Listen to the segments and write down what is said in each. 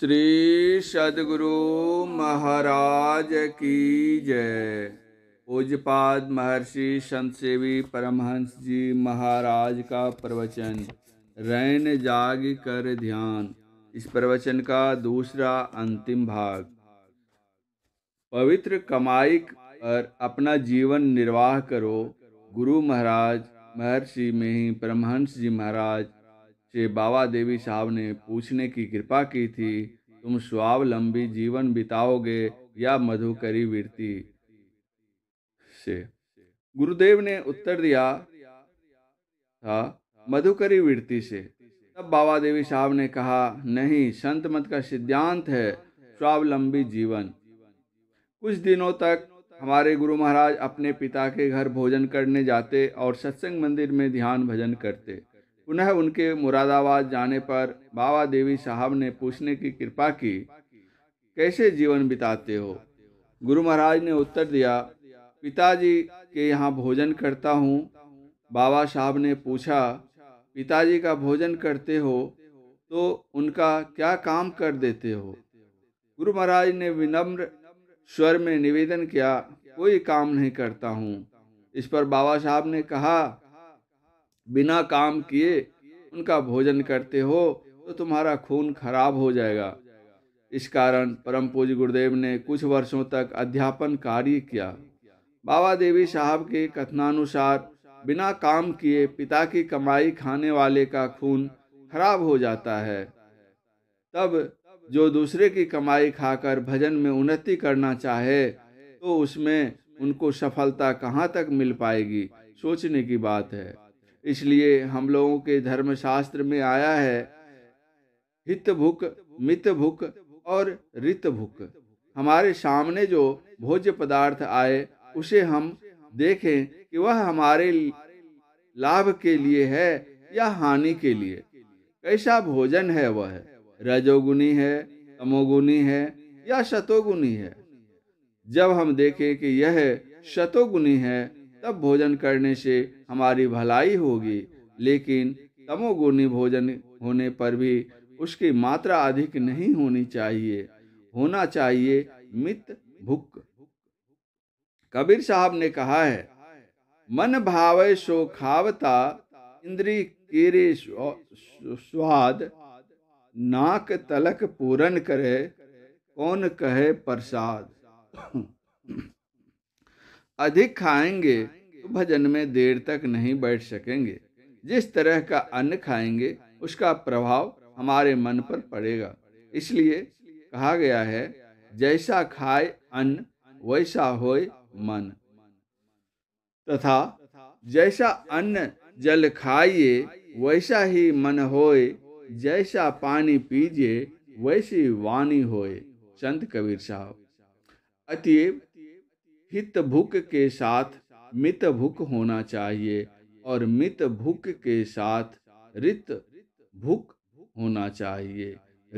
श्री सदगुरु महाराज की जय पूजपाद महर्षि संत सेवी परमहंस जी महाराज का प्रवचन रैन जाग कर ध्यान इस प्रवचन का दूसरा अंतिम भाग पवित्र कमाई और अपना जीवन निर्वाह करो गुरु महाराज महर्षि में ही परमहंस जी महाराज से बाबा देवी साहब ने पूछने की कृपा की थी तुम स्वावलंबी जीवन बिताओगे या मधुकरी वृत्ति से गुरुदेव ने उत्तर दिया था मधुकरी वृत्ति से तब बाबा देवी साहब ने कहा नहीं संत मत का सिद्धांत है स्वावलंबी जीवन कुछ दिनों तक हमारे गुरु महाराज अपने पिता के घर भोजन करने जाते और सत्संग मंदिर में ध्यान भजन करते पुनः उनके मुरादाबाद जाने पर बाबा देवी साहब ने पूछने की कृपा की कैसे जीवन बिताते हो गुरु महाराज ने उत्तर दिया पिताजी के यहाँ भोजन करता हूँ बाबा साहब ने पूछा पिताजी का भोजन करते हो तो उनका क्या काम कर देते हो गुरु महाराज ने विनम्र स्वर में निवेदन किया कोई काम नहीं करता हूँ इस पर बाबा साहब ने कहा बिना काम किए उनका भोजन करते हो तो तुम्हारा खून खराब हो जाएगा इस कारण परम पूज गुरुदेव ने कुछ वर्षों तक अध्यापन कार्य किया बाबा देवी साहब के कथनानुसार बिना काम किए पिता की कमाई खाने वाले का खून खराब हो जाता है तब जो दूसरे की कमाई खाकर भजन में उन्नति करना चाहे तो उसमें उनको सफलता कहाँ तक मिल पाएगी सोचने की बात है इसलिए हम लोगों के धर्मशास्त्र में आया है हित भुक मित भुक और रित भुक हमारे सामने जो भोज्य पदार्थ आए उसे हम देखें कि वह हमारे लाभ के लिए है या हानि के लिए कैसा भोजन है वह रजोगुनी है तमोगुनी है या शतोगुनी है जब हम देखें कि यह शतोगुनी है तब भोजन करने से हमारी भलाई होगी लेकिन तमोगुणी भोजन होने पर भी उसकी मात्रा अधिक नहीं होनी चाहिए होना चाहिए मित भुक कबीर साहब ने कहा है मन भावे सो खावता इंद्री केरे स्वाद नाक तलक पूरन करे कौन कहे प्रसाद अधिक खाएंगे तो भजन में देर तक नहीं बैठ सकेंगे जिस तरह का अन्न खाएंगे उसका प्रभाव हमारे मन पर पड़ेगा इसलिए कहा गया है जैसा खाए अन्न वैसा होए मन तथा जैसा अन्न जल खाइए वैसा ही मन होए जैसा पानी पीजिए वैसी वाणी होए संत कबीर साहब अतएव हित भुक के साथ मित भुक होना चाहिए और मित भुक के साथ रित भुक होना चाहिए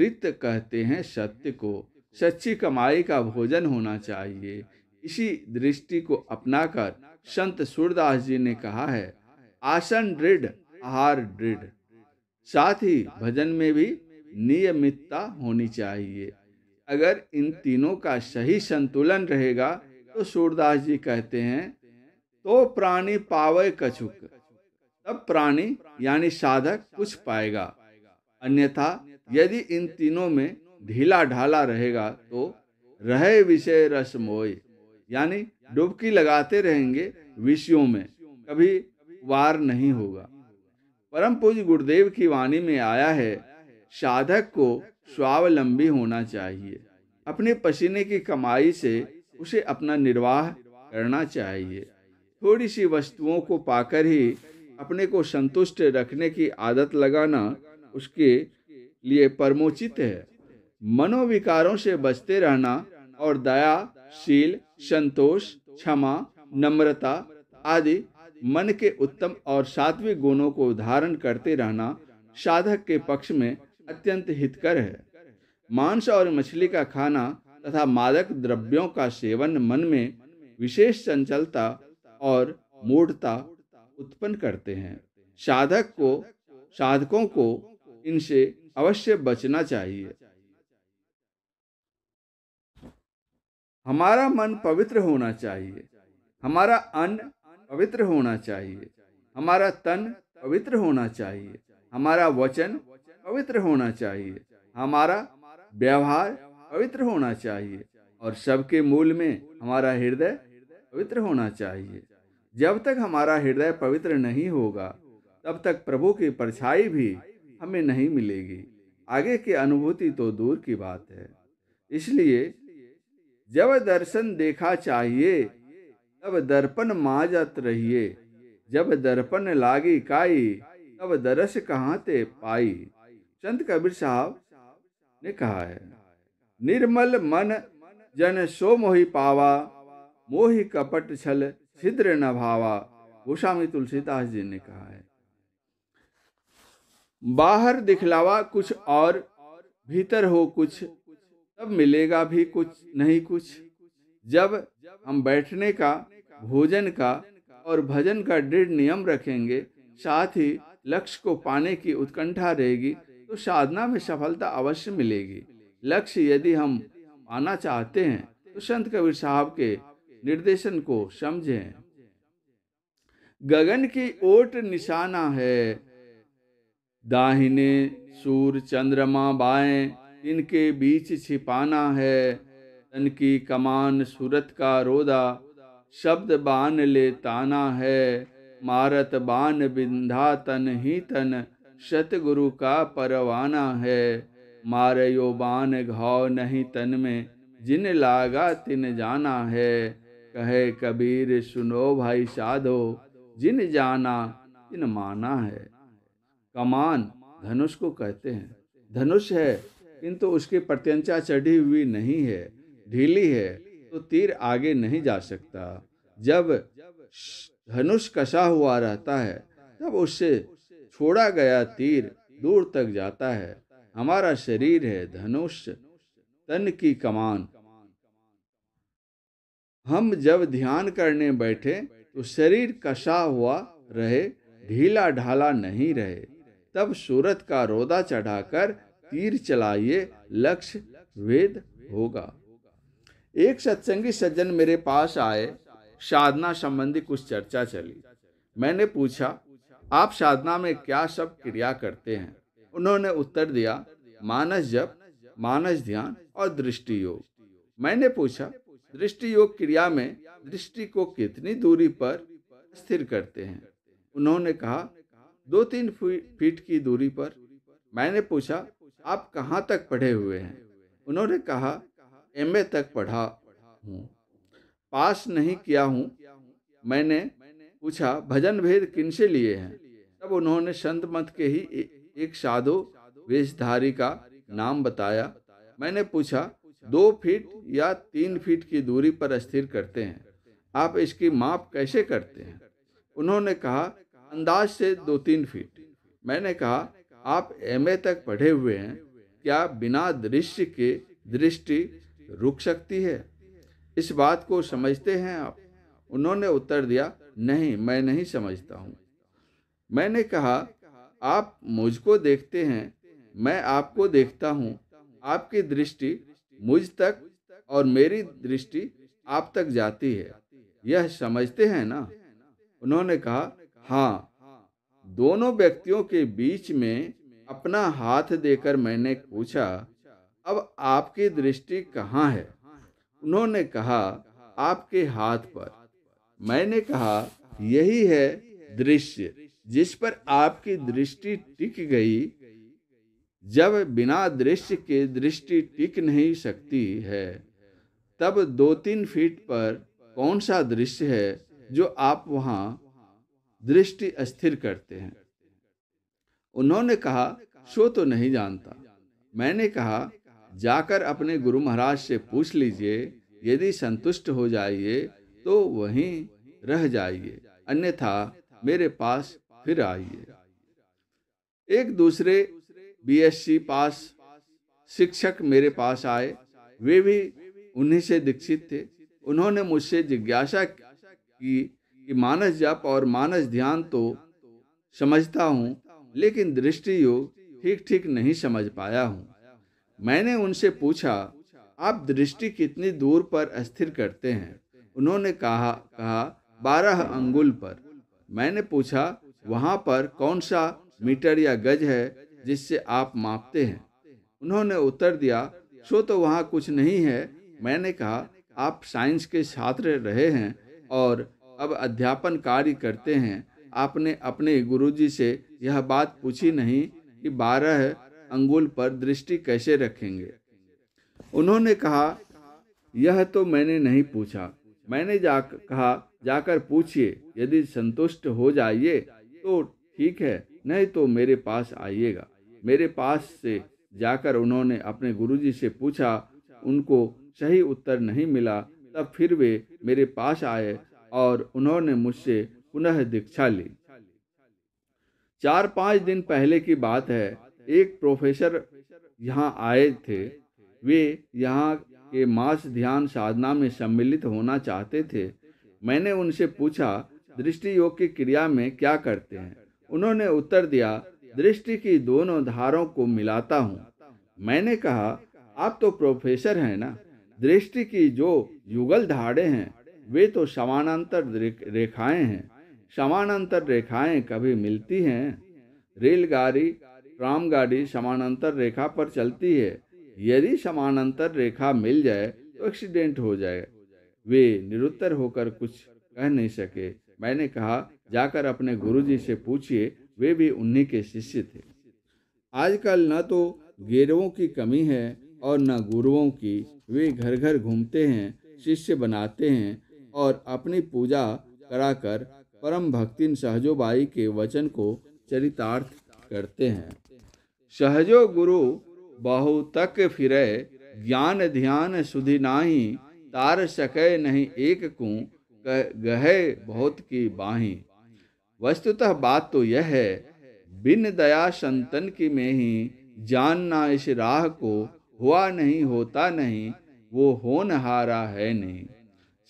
रित कहते हैं सत्य को सच्ची कमाई का भोजन होना चाहिए इसी दृष्टि को अपनाकर संत सूरदास जी ने कहा है आसन दृढ़ आहार दृढ़ साथ ही भजन में भी नियमितता होनी चाहिए अगर इन तीनों का सही संतुलन रहेगा तो सूरदास जी कहते हैं तो प्राणी पावे कछुक तब प्राणी यानी साधक कुछ पाएगा अन्यथा यदि इन तीनों में ढीला ढाला रहेगा तो रहे विषय रस मोय यानी डुबकी लगाते रहेंगे विषयों में कभी वार नहीं होगा परम पूज गुरुदेव की वाणी में आया है साधक को स्वावलंबी होना चाहिए अपने पसीने की कमाई से उसे अपना निर्वाह करना चाहिए थोड़ी सी वस्तुओं को पाकर ही अपने को संतुष्ट रखने की आदत लगाना उसके लिए परमोचित है मनोविकारों से बचते रहना और दया शील संतोष क्षमा नम्रता आदि मन के उत्तम और सात्विक गुणों को धारण करते रहना साधक के पक्ष में अत्यंत हितकर है मांस और मछली का खाना तथा मादक द्रव्यों का सेवन मन में विशेष चंचलता और मूढ़ता उत्पन्न करते हैं साधक को साधकों को इनसे अवश्य बचना चाहिए हमारा मन पवित्र होना चाहिए हमारा अन्न पवित्र होना चाहिए हमारा तन पवित्र होना चाहिए हमारा वचन पवित्र होना चाहिए हमारा व्यवहार पवित्र होना चाहिए और सबके मूल में हमारा हृदय पवित्र होना चाहिए जब तक हमारा हृदय पवित्र नहीं होगा तब तक प्रभु की परछाई भी हमें नहीं मिलेगी आगे की अनुभूति तो दूर की बात है इसलिए जब दर्शन देखा चाहिए तब दर्पण माजत रहिए जब दर्पण लागी काई तब दर्श कहाँ ते पाई संत कबीर साहब ने कहा है निर्मल मन जन सो मोहि पावा मोहि कपट छल छिद्र न भावा गोस्वामी तुलसीदास जी ने कहा है बाहर दिखलावा कुछ और भीतर हो कुछ तब मिलेगा भी कुछ नहीं कुछ जब हम बैठने का भोजन का और भजन का दृढ़ नियम रखेंगे साथ ही लक्ष्य को पाने की उत्कंठा रहेगी तो साधना में सफलता अवश्य मिलेगी लक्ष्य यदि हम आना चाहते हैं तो संत कबीर साहब के निर्देशन को समझें गगन की ओट निशाना है दाहिने सूर चंद्रमा बाएं इनके बीच छिपाना है तन की कमान सूरत का रोदा शब्द बान ले ताना है मारत बान बिंधा तन ही तन सतगुरु का परवाना है मारे यो बान घाव नहीं तन में जिन लागा तिन जाना है कहे कबीर सुनो भाई साधो जिन जाना तिन माना है कमान धनुष को कहते हैं धनुष है किंतु उसकी प्रत्यंचा चढ़ी हुई नहीं है ढीली है तो तीर आगे नहीं जा सकता जब धनुष कसा हुआ रहता है तब उससे छोड़ा गया तीर दूर तक जाता है हमारा शरीर है धनुष तन की कमान हम जब ध्यान करने बैठे तो शरीर कसा हुआ रहे ढीला ढाला नहीं रहे तब सूरत का रोदा चढ़ाकर तीर चलाइए लक्ष्य वेद होगा एक सत्संगी सज्जन मेरे पास आए साधना संबंधी कुछ चर्चा चली मैंने पूछा आप साधना में क्या सब क्रिया करते हैं उन्होंने उत्तर दिया मानस जप मानस ध्यान और दृष्टि योग मैंने पूछा दृष्टि योग क्रिया में दृष्टि को कितनी दूरी पर स्थिर करते हैं उन्होंने कहा दो तीन फीट की दूरी पर मैंने पूछा आप कहाँ तक पढ़े हुए हैं उन्होंने कहा एम तक पढ़ा हूँ पास नहीं किया हूँ मैंने पूछा भजन भेद किन से लिए हैं तब उन्होंने संत मत के ही एक साधु वेशधारी का नाम बताया मैंने पूछा दो फीट या तीन फीट की दूरी पर स्थिर करते हैं आप इसकी माप कैसे करते हैं उन्होंने कहा अंदाज से दो तीन फीट मैंने कहा आप एम तक पढ़े हुए हैं क्या बिना दृश्य के दृष्टि रुक सकती है इस बात को समझते हैं आप उन्होंने उत्तर दिया नहीं मैं नहीं समझता हूँ मैंने कहा आप मुझको देखते हैं मैं आपको देखता हूँ आपकी दृष्टि मुझ तक और मेरी दृष्टि आप तक जाती है यह समझते हैं ना उन्होंने कहा हाँ दोनों व्यक्तियों के बीच में अपना हाथ देकर मैंने पूछा अब आपकी दृष्टि कहाँ है उन्होंने कहा आपके हाथ पर मैंने कहा यही है दृश्य जिस पर आपकी दृष्टि टिक गई जब बिना दृश्य के दृष्टि टिक नहीं सकती है तब दो तीन फीट पर कौन सा दृश्य है जो आप वहाँ दृष्टि स्थिर करते हैं उन्होंने कहा शो तो नहीं जानता मैंने कहा जाकर अपने गुरु महाराज से पूछ लीजिए यदि संतुष्ट हो जाइए तो वहीं रह जाइए अन्यथा मेरे पास फिर आइए एक दूसरे बीएससी पास शिक्षक मेरे पास आए वे भी उन्हीं से दीक्षित थे उन्होंने मुझसे जिज्ञासा की कि मानस जप और मानस ध्यान तो समझता हूँ लेकिन दृष्टि योग ठीक ठीक नहीं समझ पाया हूँ मैंने उनसे पूछा आप दृष्टि कितनी दूर पर स्थिर करते हैं उन्होंने कहा कहा बारह अंगुल पर मैंने पूछा वहाँ पर कौन सा मीटर या गज है जिससे आप मापते हैं उन्होंने उत्तर दिया सो तो वहाँ कुछ नहीं है मैंने कहा आप साइंस के छात्र रहे हैं और अब अध्यापन कार्य करते हैं आपने अपने गुरुजी से यह बात पूछी नहीं कि बारह अंगुल पर दृष्टि कैसे रखेंगे उन्होंने कहा यह तो मैंने नहीं पूछा मैंने जा कहा जाकर पूछिए यदि संतुष्ट हो जाइए तो ठीक है नहीं तो मेरे पास आइएगा मेरे पास से जाकर उन्होंने अपने गुरुजी से पूछा उनको सही उत्तर नहीं मिला तब फिर वे मेरे पास आए और उन्होंने मुझसे पुनः दीक्षा ली चार पाँच दिन पहले की बात है एक प्रोफेसर यहाँ आए थे वे यहाँ के मास ध्यान साधना में सम्मिलित होना चाहते थे मैंने उनसे पूछा दृष्टि योग की क्रिया में क्या करते हैं उन्होंने उत्तर दिया दृष्टि की दोनों धारों को मिलाता हूँ मैंने कहा आप तो प्रोफेसर हैं ना दृष्टि की जो युगल धारे हैं वे तो समानांतर रेखाएं हैं समानांतर रेखाएं कभी मिलती हैं रेलगाड़ी ट्राम गाड़ी समानांतर रेखा पर चलती है यदि समानांतर रेखा मिल जाए तो एक्सीडेंट हो जाए वे निरुत्तर होकर कुछ कह नहीं सके मैंने कहा जाकर अपने गुरुजी से पूछिए वे भी उन्हीं के शिष्य थे आजकल न तो गेरवों की कमी है और न गुरुओं की वे घर घर घूमते हैं शिष्य बनाते हैं और अपनी पूजा कराकर परम भक्ति सहजोबाई के वचन को चरितार्थ करते हैं सहजो गुरु बहुतक फिरे ज्ञान ध्यान सुधि नाही तार सके नहीं एक को गहे बहुत की बाही वस्तुतः बात तो यह है बिन दया संतन की में ही जानना इस राह को हुआ नहीं होता नहीं वो होनहारा है नहीं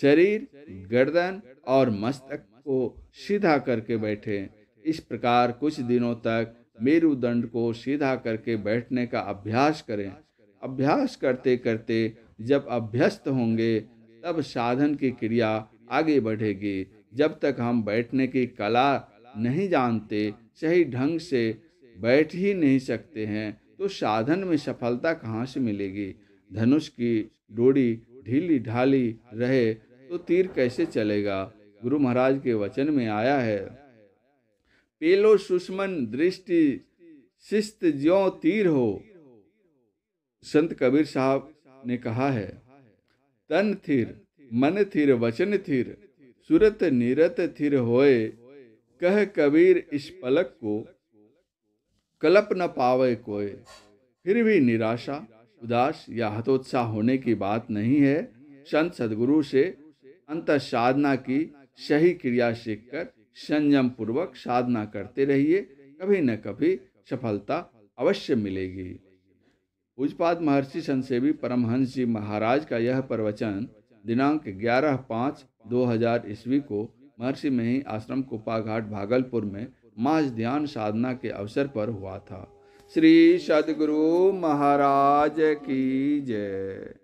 शरीर गर्दन और मस्तक को सीधा करके बैठे इस प्रकार कुछ दिनों तक मेरुदंड को सीधा करके बैठने का अभ्यास करें अभ्यास करते करते जब अभ्यस्त होंगे तब साधन की क्रिया आगे बढ़ेगी जब तक हम बैठने की कला नहीं जानते सही ढंग से बैठ ही नहीं सकते हैं तो साधन में सफलता कहाँ से मिलेगी धनुष की डोरी ढीली ढाली रहे तो तीर कैसे चलेगा गुरु महाराज के वचन में आया है पेलो सुष्मन दृष्टि शिस्त ज्यो तीर हो संत कबीर साहब ने कहा है तन थिर मन थिर वचन थिर सुरत निरत थिर होए कह कबीर इस पलक को कलप न पावे कोय फिर भी निराशा उदास या हतोत्साह होने की बात नहीं है संत सदगुरु से अंत साधना की सही क्रिया सीख कर संयम पूर्वक साधना करते रहिए कभी न कभी सफलता अवश्य मिलेगी पूजपाद महर्षि संसेवी परमहंस जी महाराज का यह प्रवचन दिनांक 11 पाँच 2000 ईस्वी को महर्षि मही आश्रम कुपाघाट भागलपुर में मास ध्यान साधना के अवसर पर हुआ था श्री सदगुरु महाराज की जय